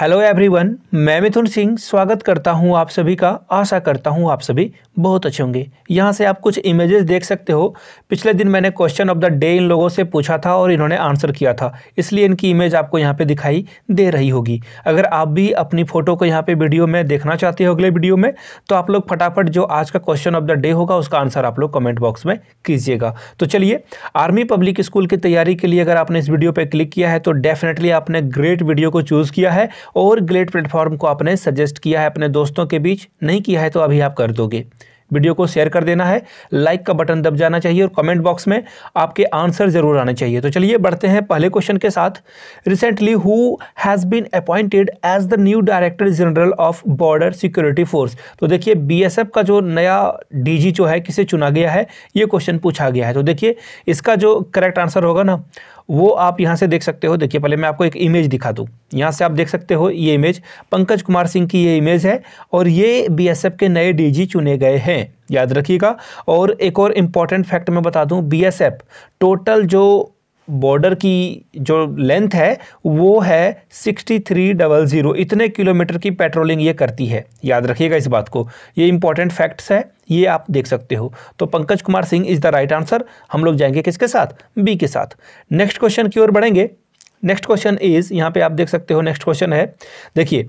hello everyone मैं मिथुन सिंह स्वागत करता हूं आप सभी का आशा करता हूं आप सभी बहुत अच्छे होंगे यहां से आप कुछ इमेजेस देख सकते हो पिछले दिन मैंने क्वेश्चन ऑफ द डे इन लोगों से पूछा था और इन्होंने आंसर किया था इसलिए इनकी इमेज आपको यहां पे दिखाई दे रही होगी अगर आप भी अपनी फ़ोटो को यहाँ पर वीडियो में देखना चाहते हो अगले वीडियो में तो आप लोग फटाफट जो आज का क्वेश्चन ऑफ द डे होगा उसका आंसर आप लोग कमेंट बॉक्स में कीजिएगा तो चलिए आर्मी पब्लिक स्कूल की तैयारी के लिए अगर आपने इस वीडियो पर क्लिक किया है तो डेफिनेटली आपने ग्रेट वीडियो को चूज़ किया है और ग्रेट प्लेटफॉर्म को आपने सजेस्ट किया है अपने दोस्तों के बीच नहीं किया है तो अभी आप कर दोगे वीडियो को शेयर कर देना है लाइक का बटन दब जाना चाहिए और कमेंट बॉक्स में आपके आंसर जरूर आने चाहिए तो चलिए बढ़ते हैं पहले क्वेश्चन के साथ recently who has been appointed as the new director general of border security force तो देखिए बीएसएफ का जो नया डीजी जो है किसे चुना गया है ये क्वेश्चन पूछा गया है तो देखिए इसका जो करेक्ट आंसर होगा ना वो आप यहाँ से देख सकते हो देखिए पहले मैं आपको एक इमेज दिखा दूँ यहाँ से आप देख सकते हो ये इमेज पंकज कुमार सिंह की ये इमेज है और ये बीएसएफ के नए डीजी चुने गए हैं याद रखिएगा और एक और इम्पॉर्टेंट फैक्ट मैं बता दूँ बीएसएफ टोटल जो बॉर्डर की जो लेंथ है वो है सिक्सटी थ्री डबल ज़ीरो इतने किलोमीटर की पेट्रोलिंग ये करती है याद रखिएगा इस बात को ये इंपॉर्टेंट फैक्ट्स है ये आप देख सकते हो तो Pankaj Kumar Singh is the right answer हम लोग जाएंगे किसके साथ बी के साथ नेक्स्ट क्वेश्चन की ओर बढ़ेंगे नेक्स्ट क्वेश्चन इज़ यहाँ पे आप देख सकते हो नेक्स्ट क्वेश्चन है देखिए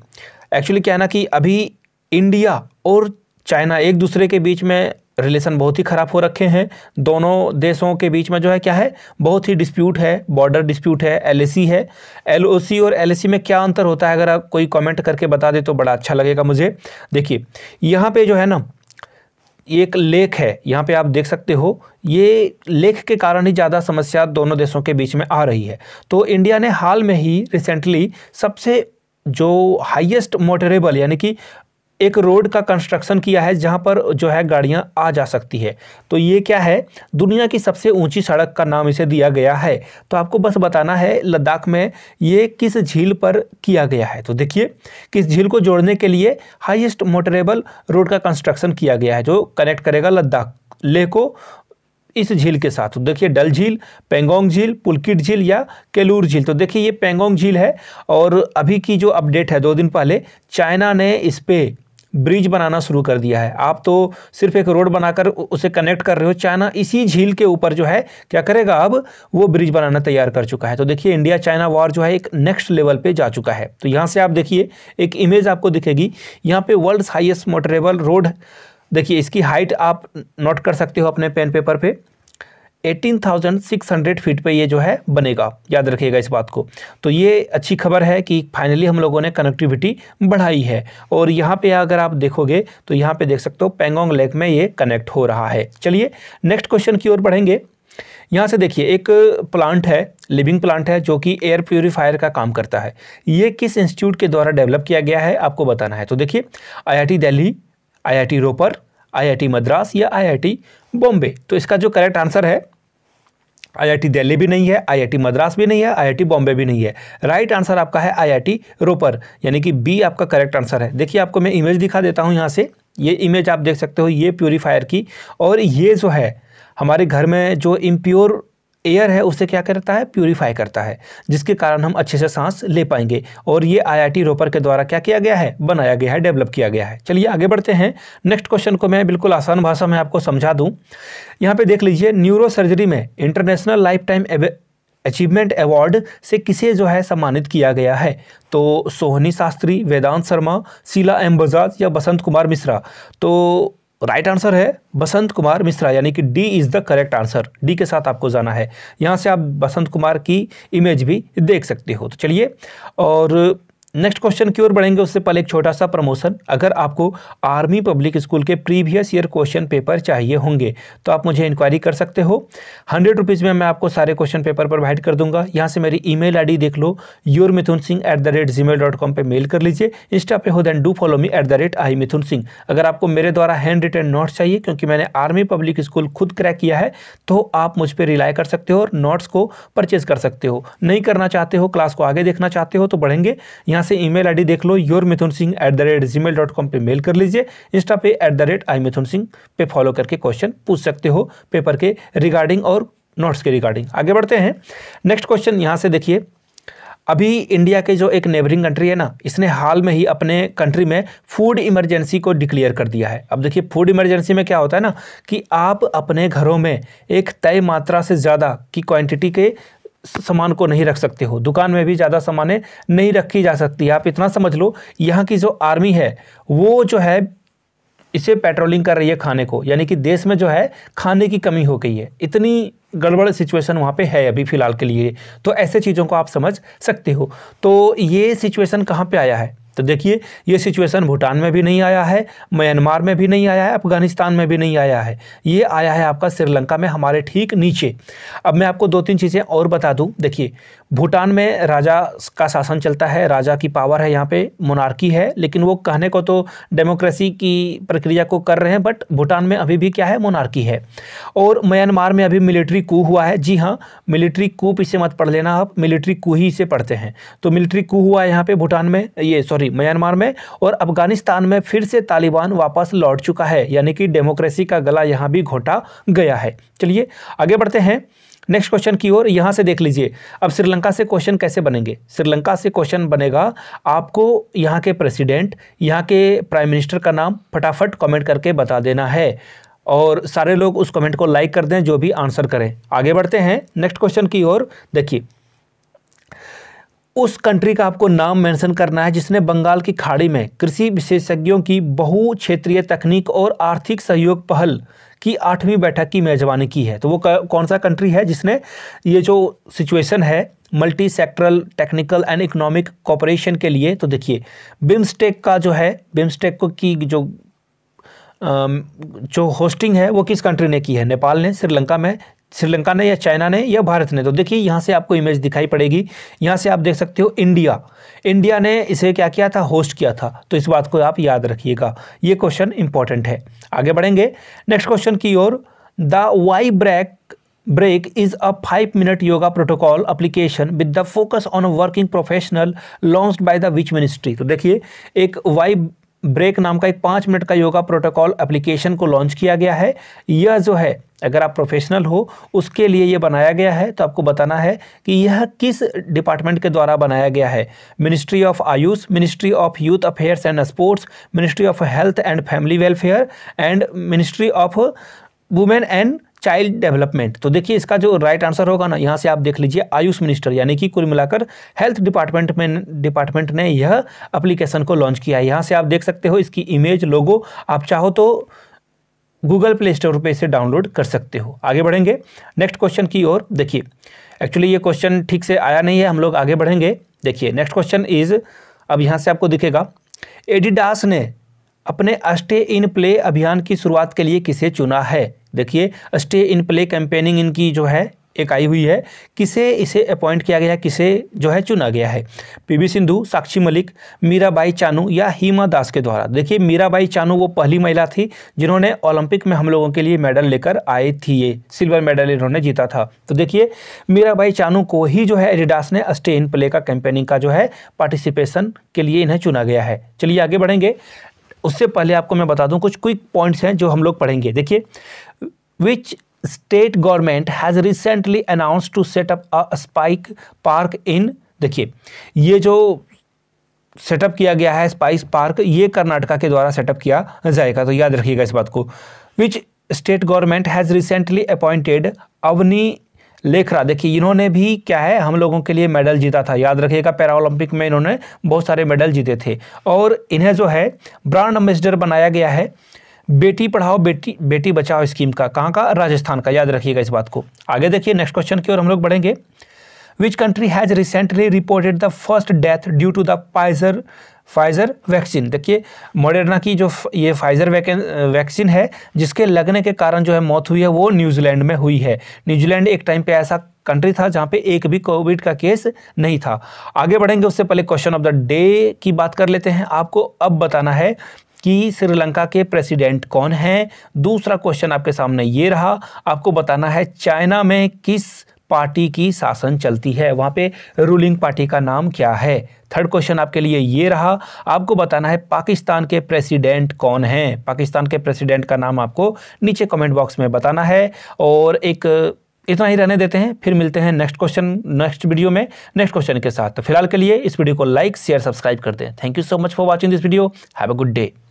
एक्चुअली क्या है ना कि अभी इंडिया और चाइना एक दूसरे के बीच में रिलेशन बहुत ही ख़राब हो रखे हैं दोनों देशों के बीच में जो है क्या है बहुत ही डिस्प्यूट है बॉर्डर डिस्प्यूट है एलएसी है एलओसी और एलएसी में क्या अंतर होता है अगर आप कोई कमेंट करके बता दे तो बड़ा अच्छा लगेगा मुझे देखिए यहाँ पे जो है ना एक लेख है यहाँ पे आप देख सकते हो ये लेख के कारण ही ज़्यादा समस्या दोनों देशों के बीच में आ रही है तो इंडिया ने हाल में ही रिसेंटली सबसे जो हाईएस्ट मोटरेबल यानी कि एक रोड का कंस्ट्रक्शन किया है जहां पर जो है गाड़ियां आ जा सकती है तो ये क्या है दुनिया की सबसे ऊंची सड़क का नाम इसे दिया गया है तो आपको बस बताना है लद्दाख में ये किस झील पर किया गया है तो देखिए किस झील को जोड़ने के लिए हाईएस्ट मोटरेबल रोड का कंस्ट्रक्शन किया गया है जो कनेक्ट करेगा लद्दाख लेह को इस झील के साथ तो देखिए डल झील पेंगोंग झील पुलकिट झील या केलूर झील तो देखिए ये पेंगोंग झील है और अभी की जो अपडेट है दो दिन पहले चाइना ने इस पर ब्रिज बनाना शुरू कर दिया है आप तो सिर्फ एक रोड बनाकर उसे कनेक्ट कर रहे हो चाइना इसी झील के ऊपर जो है क्या करेगा अब वो ब्रिज बनाना तैयार कर चुका है तो देखिए इंडिया चाइना वॉर जो है एक नेक्स्ट लेवल पे जा चुका है तो यहाँ से आप देखिए एक इमेज आपको दिखेगी यहाँ पे वर्ल्ड हाइएस्ट मोटरेबल रोड देखिए इसकी हाइट आप नोट कर सकते हो अपने पेन पेपर पे 18,600 फीट पे ये जो है बनेगा याद रखिएगा इस बात को तो ये अच्छी खबर है कि फाइनली हम लोगों ने कनेक्टिविटी बढ़ाई है और यहाँ पे अगर आप देखोगे तो यहाँ पे देख सकते हो पेंगोंग लेक में ये कनेक्ट हो रहा है चलिए नेक्स्ट क्वेश्चन की ओर बढ़ेंगे यहाँ से देखिए एक प्लांट है लिविंग प्लांट है जो कि एयर प्योरीफायर का काम करता है ये किस इंस्टीट्यूट के द्वारा डेवलप किया गया है आपको बताना है तो देखिए आई दिल्ली आई आई रोपर आई मद्रास या आई बॉम्बे तो इसका जो करेक्ट आंसर है आईआईटी दिल्ली भी नहीं है आईआईटी मद्रास भी नहीं है आईआईटी बॉम्बे भी नहीं है राइट आंसर आपका है आईआईटी रोपर यानी कि बी आपका करेक्ट आंसर है देखिए आपको मैं इमेज दिखा देता हूँ यहाँ से ये इमेज आप देख सकते हो ये प्योरीफायर की और ये जो है हमारे घर में जो इम्प्योर एयर है उसे क्या करता है प्यूरीफाई करता है जिसके कारण हम अच्छे से सांस ले पाएंगे और ये आईआईटी रोपर के द्वारा क्या किया गया है बनाया गया है डेवलप किया गया है चलिए आगे बढ़ते हैं नेक्स्ट क्वेश्चन को मैं बिल्कुल आसान भाषा में आपको समझा दूँ यहाँ पर देख लीजिए न्यूरो सर्जरी में international lifetime achievement award से किसे जो है सम्मानित किया गया है तो सोहनी शास्त्री वेदांत शर्मा शीला एम बजाज या बसंत कुमार मिश्रा तो राइट आंसर है बसंत कुमार मिश्रा यानी कि D is the correct answer D के साथ आपको जाना है यहाँ से आप बसंत कुमार की इमेज भी देख सकते हो तो चलिए और नेक्स्ट क्वेश्चन की ओर बढ़ेंगे उससे पहले एक छोटा सा प्रमोशन अगर आपको आर्मी पब्लिक स्कूल के प्रीवियस ईयर क्वेश्चन पेपर चाहिए होंगे तो आप मुझे इंक्वायरी कर सकते हो हंड्रेड रुपीज़ में मैं आपको सारे क्वेश्चन पेपर प्रोवाइड कर दूंगा यहाँ से मेरी ईमेल आईडी देख लो your Mithun Singh at the rate Gmail dot com पर मेल कर लीजिए इंस्टा पे हो then do follow me at the rate I Mithun Singh अगर आपको मेरे द्वारा हैंड रिटर्न नोट्स चाहिए क्योंकि मैंने आर्मी पब्लिक स्कूल खुद क्रैक किया है तो आप मुझ पर रिलाई कर सकते हो और नोट्स को परचेज कर सकते हो नहीं करना चाहते हो क्लास को आगे देखना चाहते हो तो बढ़ेंगे यहाँ से ईमेल आईडी देख लो your Mithun Singh at the rate Gmail dot com पर मेल कर लीजिए इंस्टा पे at the rate I Mithun Singh पे फॉलो करके क्वेश्चन पूछ सकते हो पेपर के रिगार्डिंग और नोट्स के रिगार्डिंग आगे बढ़ते हैं नेक्स्ट क्वेश्चन यहाँ से देखिए अभी इंडिया के जो एक नेबरिंग कंट्री है ना इसने हाल में ही अपने कंट्री में फूड इमरजेंसी को डिक्लेयर कर दिया है अब देखिए फूड इमरजेंसी में क्या होता है ना कि आप अपने घरों में एक तय मात्रा से ज़्यादा की क्वांटिटी के सामान को नहीं रख सकते हो दुकान में भी ज़्यादा सामानें नहीं रखी जा सकती आप इतना समझ लो यहाँ की जो आर्मी है वो जो है इसे पेट्रोलिंग कर रही है खाने को यानी कि देश में जो है खाने की कमी हो गई है इतनी गड़बड़ सिचुएशन वहाँ पे है अभी फ़िलहाल के लिए तो ऐसे चीज़ों को आप समझ सकते हो तो ये सिचुएशन कहाँ पे आया है तो देखिए ये सिचुएशन भूटान में भी नहीं आया है म्यांमार में भी नहीं आया है अफगानिस्तान में भी नहीं आया है ये आया है आपका श्रीलंका में हमारे ठीक नीचे अब मैं आपको दो तीन चीज़ें और बता दूँ देखिए भूटान में राजा का शासन चलता है राजा की पावर है यहाँ पे मोनार्की है लेकिन वो कहने को तो डेमोक्रेसी की प्रक्रिया को कर रहे हैं बट भूटान में अभी भी क्या है मोनार्की है और म्यांमार में अभी मिलिट्री कू हुआ है जी हाँ मिलिट्री कू इसे मत पढ़ लेना आप मिलिट्री कू ही इसे पढ़ते हैं तो मिलिट्री कू हुआ है यहाँ पे भूटान में ये सॉरी दूसरी म्यांमार में और अफगानिस्तान में फिर से तालिबान वापस लौट चुका है यानी कि डेमोक्रेसी का गला यहाँ भी घोटा गया है चलिए आगे बढ़ते हैं नेक्स्ट क्वेश्चन की ओर यहाँ से देख लीजिए अब श्रीलंका से क्वेश्चन कैसे बनेंगे श्रीलंका से क्वेश्चन बनेगा आपको यहाँ के प्रेसिडेंट यहाँ के प्राइम मिनिस्टर का नाम फटाफट कमेंट करके बता देना है और सारे लोग उस कमेंट को लाइक कर दें जो भी आंसर करें आगे बढ़ते हैं नेक्स्ट क्वेश्चन की ओर देखिए उस कंट्री का आपको नाम मेंशन करना है जिसने बंगाल की खाड़ी में कृषि विशेषज्ञों की बहु क्षेत्रीय तकनीक और आर्थिक सहयोग पहल की आठवीं बैठक की मेजबानी की है तो वो कौन सा कंट्री है जिसने ये जो सिचुएशन है multi sectoral technical and economic cooperation के लिए तो देखिए बिम्स्टेक का जो है बिम्स्टेक की जो जो होस्टिंग है वो किस कंट्री ने की है नेपाल ने श्रीलंका में श्रीलंका ने या चाइना ने या भारत ने तो देखिए यहाँ से आपको इमेज दिखाई पड़ेगी यहाँ से आप देख सकते हो इंडिया इंडिया ने इसे क्या किया था होस्ट किया था तो इस बात को आप याद रखिएगा ये क्वेश्चन इंपॉर्टेंट है आगे बढ़ेंगे नेक्स्ट क्वेश्चन की ओर the Y break break is a five minute yoga protocol application with the focus on working professional launch by the which ministry तो देखिए एक वाई ब्रेक नाम का एक पाँच मिनट का योगा प्रोटोकॉल एप्लीकेशन को लॉन्च किया गया है यह जो है अगर आप प्रोफेशनल हो उसके लिए यह बनाया गया है तो आपको बताना है कि यह किस डिपार्टमेंट के द्वारा बनाया गया है ministry of Ayush ministry of youth affairs and sports ministry of health and family welfare and ministry of women and child development तो देखिए इसका जो राइट आंसर होगा ना यहाँ से आप देख लीजिए आयुष मिनिस्टर यानी कि कुल मिलाकर हेल्थ डिपार्टमेंट में डिपार्टमेंट ने यह अप्लीकेशन को लॉन्च किया है यहाँ से आप देख सकते हो इसकी इमेज लोगो आप चाहो तो गूगल प्ले स्टोर पर इसे डाउनलोड कर सकते हो आगे बढ़ेंगे नेक्स्ट क्वेश्चन की ओर देखिए एक्चुअली ये क्वेश्चन ठीक से आया नहीं है हम लोग आगे बढ़ेंगे देखिए नेक्स्ट क्वेश्चन इज अब यहाँ से आपको दिखेगा एडिडास ने अपने स्टे इन प्ले अभियान की शुरुआत के लिए किसे चुना है देखिए स्टे इन प्ले कैंपेनिंग इनकी जो है एक आई हुई है किसे इसे अपॉइंट किया गया किसे जो है चुना गया है पीवी सिंधु साक्षी मलिक मीराबाई चानू या हीमा दास के द्वारा देखिए मीराबाई चानू वो पहली महिला थी जिन्होंने ओलंपिक में हम लोगों के लिए मेडल लेकर आए थी ये सिल्वर मेडल इन्होंने जीता था तो देखिए मीराबाई चानू को ही जो है एडिडास ने स्टे इन प्ले का कैंपेनिंग का जो है पार्टिसिपेशन के लिए इन्हें चुना गया है चलिए आगे बढ़ेंगे उससे पहले आपको मैं बता दूं कुछ क्विक पॉइंट्स हैं जो हम लोग पढ़ेंगे देखिए which state government has recently announce to set up a spike park in देखिए ये जो सेटअप किया गया है स्पाइस पार्क ये कर्नाटका के द्वारा सेटअप किया जाएगा तो याद रखिएगा इस बात को which state government has recently appointed Avani Lekhara देखिए इन्होंने भी क्या है हम लोगों के लिए मेडल जीता था याद रखिएगा ओलंपिक में इन्होंने बहुत सारे मेडल जीते थे और इन्हें जो है ब्रांड एम्बेसडर बनाया गया है बेटी पढ़ाओ बेटी बेटी बचाओ स्कीम का कहाँ का राजस्थान का याद रखिएगा इस बात को आगे देखिए नेक्स्ट क्वेश्चन की ओर हम लोग बढ़ेंगे which country has recently reported the first death due to the Pfizer Pfizer vaccine देखिए मॉडर्ना की जो ये फाइज़र वैक्सीन है जिसके लगने के कारण जो है मौत हुई है वो न्यूजीलैंड में हुई है न्यूजीलैंड एक टाइम पे ऐसा कंट्री था जहाँ पे एक भी कोविड का केस नहीं था आगे बढ़ेंगे उससे पहले क्वेश्चन ऑफ द डे की बात कर लेते हैं आपको अब बताना है कि श्रीलंका के प्रेसिडेंट कौन हैं दूसरा क्वेश्चन आपके सामने ये रहा आपको बताना है चाइना में किस पार्टी की शासन चलती है वहाँ पे रूलिंग पार्टी का नाम क्या है थर्ड क्वेश्चन आपके लिए ये रहा आपको बताना है पाकिस्तान के प्रेसिडेंट कौन हैं पाकिस्तान के प्रेसिडेंट का नाम आपको नीचे कमेंट बॉक्स में बताना है और एक इतना ही रहने देते हैं फिर मिलते हैं नेक्स्ट क्वेश्चन नेक्स्ट वीडियो में नेक्स्ट क्वेश्चन के साथ तो फिलहाल के लिए इस वीडियो को लाइक शेयर सब्सक्राइब कर दें thank you so much for watching this video have a good day